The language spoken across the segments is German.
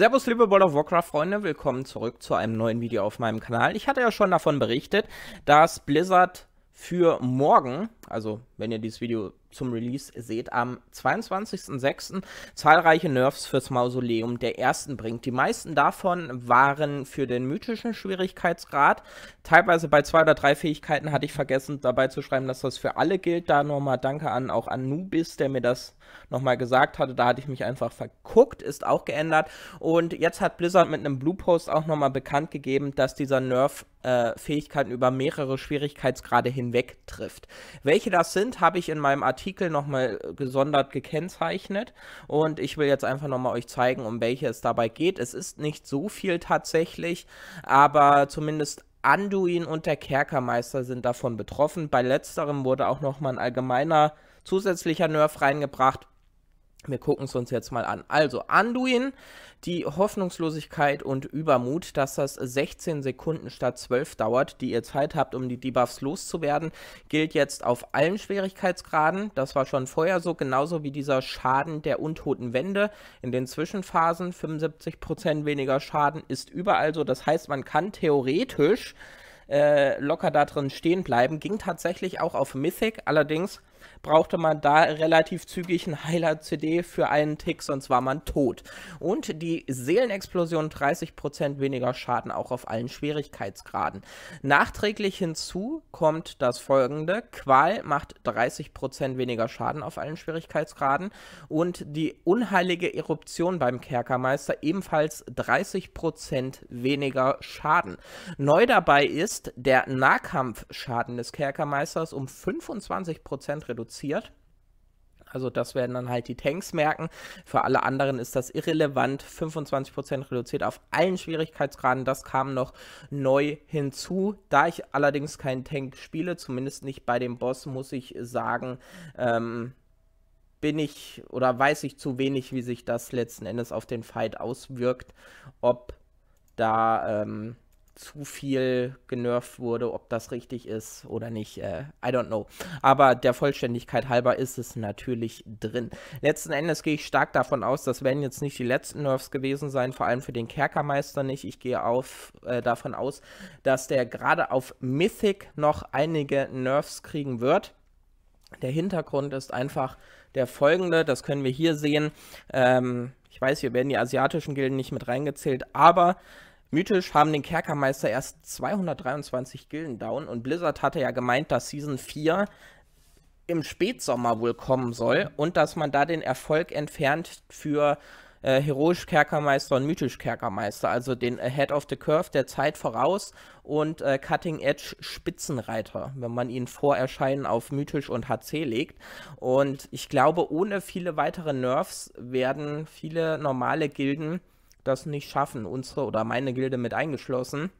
Servus liebe World of Warcraft Freunde, willkommen zurück zu einem neuen Video auf meinem Kanal. Ich hatte ja schon davon berichtet, dass Blizzard für morgen, also wenn ihr dieses Video zum Release seht. Am 22.06. zahlreiche Nerfs fürs Mausoleum der ersten bringt. Die meisten davon waren für den mythischen Schwierigkeitsgrad. Teilweise bei zwei oder drei Fähigkeiten hatte ich vergessen dabei zu schreiben, dass das für alle gilt. Da nochmal Danke an auch an Nubis, der mir das nochmal gesagt hatte. Da hatte ich mich einfach verguckt, ist auch geändert. Und jetzt hat Blizzard mit einem Blue Post auch nochmal bekannt gegeben, dass dieser Nerf äh, Fähigkeiten über mehrere Schwierigkeitsgrade hinweg trifft. Welche das sind, habe ich in meinem Artikel nochmal äh, gesondert gekennzeichnet und ich will jetzt einfach nochmal euch zeigen, um welche es dabei geht. Es ist nicht so viel tatsächlich, aber zumindest Anduin und der Kerkermeister sind davon betroffen. Bei letzterem wurde auch nochmal ein allgemeiner zusätzlicher Nerf reingebracht, wir gucken es uns jetzt mal an. Also Anduin, die Hoffnungslosigkeit und Übermut, dass das 16 Sekunden statt 12 dauert, die ihr Zeit habt, um die Debuffs loszuwerden, gilt jetzt auf allen Schwierigkeitsgraden. Das war schon vorher so, genauso wie dieser Schaden der untoten Wände in den Zwischenphasen. 75% weniger Schaden ist überall so. Das heißt, man kann theoretisch äh, locker da drin stehen bleiben. Ging tatsächlich auch auf Mythic, allerdings brauchte man da relativ zügig einen Heiler-CD für einen Tick, sonst war man tot. Und die Seelenexplosion 30% weniger Schaden auch auf allen Schwierigkeitsgraden. Nachträglich hinzu kommt das folgende: Qual macht 30% weniger Schaden auf allen Schwierigkeitsgraden und die unheilige Eruption beim Kerkermeister ebenfalls 30% weniger Schaden. Neu dabei ist der Nahkampfschaden des Kerkermeisters um 25% reduziert. Also das werden dann halt die Tanks merken. Für alle anderen ist das irrelevant. 25% reduziert auf allen Schwierigkeitsgraden. Das kam noch neu hinzu. Da ich allerdings keinen Tank spiele, zumindest nicht bei dem Boss, muss ich sagen, ähm, bin ich oder weiß ich zu wenig, wie sich das letzten Endes auf den Fight auswirkt. Ob da... Ähm, zu viel genervt wurde, ob das richtig ist oder nicht. Äh, I don't know. Aber der Vollständigkeit halber ist es natürlich drin. Letzten Endes gehe ich stark davon aus, das werden jetzt nicht die letzten Nerfs gewesen sein, vor allem für den Kerkermeister nicht. Ich gehe auf, äh, davon aus, dass der gerade auf Mythic noch einige Nerfs kriegen wird. Der Hintergrund ist einfach der folgende, das können wir hier sehen. Ähm, ich weiß, hier werden die asiatischen Gilden nicht mit reingezählt, aber Mythisch haben den Kerkermeister erst 223 Gilden down und Blizzard hatte ja gemeint, dass Season 4 im Spätsommer wohl kommen soll und dass man da den Erfolg entfernt für äh, heroisch Kerkermeister und mythisch Kerkermeister, also den Head of the Curve der Zeit voraus und äh, Cutting Edge Spitzenreiter, wenn man ihn vor Erscheinen auf mythisch und HC legt. Und ich glaube, ohne viele weitere Nerfs werden viele normale Gilden das nicht schaffen, unsere oder meine Gilde mit eingeschlossen.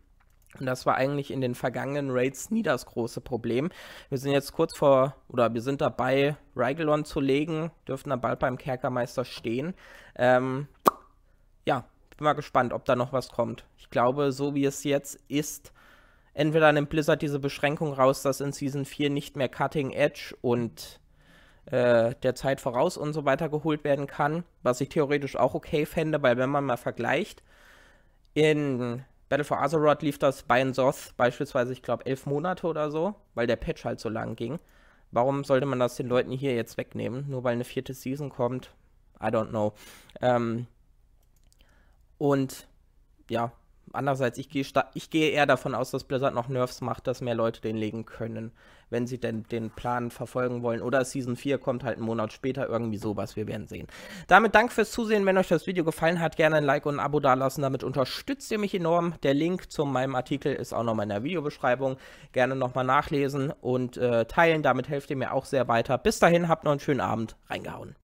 Und das war eigentlich in den vergangenen Raids nie das große Problem. Wir sind jetzt kurz vor, oder wir sind dabei, Rigelon zu legen, dürften dann bald beim Kerkermeister stehen. Ähm, ja, bin mal gespannt, ob da noch was kommt. Ich glaube, so wie es jetzt ist, entweder nimmt Blizzard diese Beschränkung raus, dass in Season 4 nicht mehr Cutting Edge und äh, der Zeit voraus und so weiter geholt werden kann, was ich theoretisch auch okay fände, weil wenn man mal vergleicht, in Battle for Azeroth lief das bei Soth beispielsweise, ich glaube, elf Monate oder so, weil der Patch halt so lang ging. Warum sollte man das den Leuten hier jetzt wegnehmen? Nur weil eine vierte Season kommt? I don't know. Ähm, und ja, Andererseits, ich gehe, ich gehe eher davon aus, dass Blizzard noch Nerfs macht, dass mehr Leute den legen können, wenn sie denn den Plan verfolgen wollen. Oder Season 4 kommt halt einen Monat später, irgendwie sowas, wir werden sehen. Damit danke fürs Zusehen, wenn euch das Video gefallen hat, gerne ein Like und ein Abo dalassen, damit unterstützt ihr mich enorm. Der Link zu meinem Artikel ist auch nochmal in der Videobeschreibung, gerne nochmal nachlesen und äh, teilen, damit helft ihr mir auch sehr weiter. Bis dahin, habt noch einen schönen Abend, reingehauen.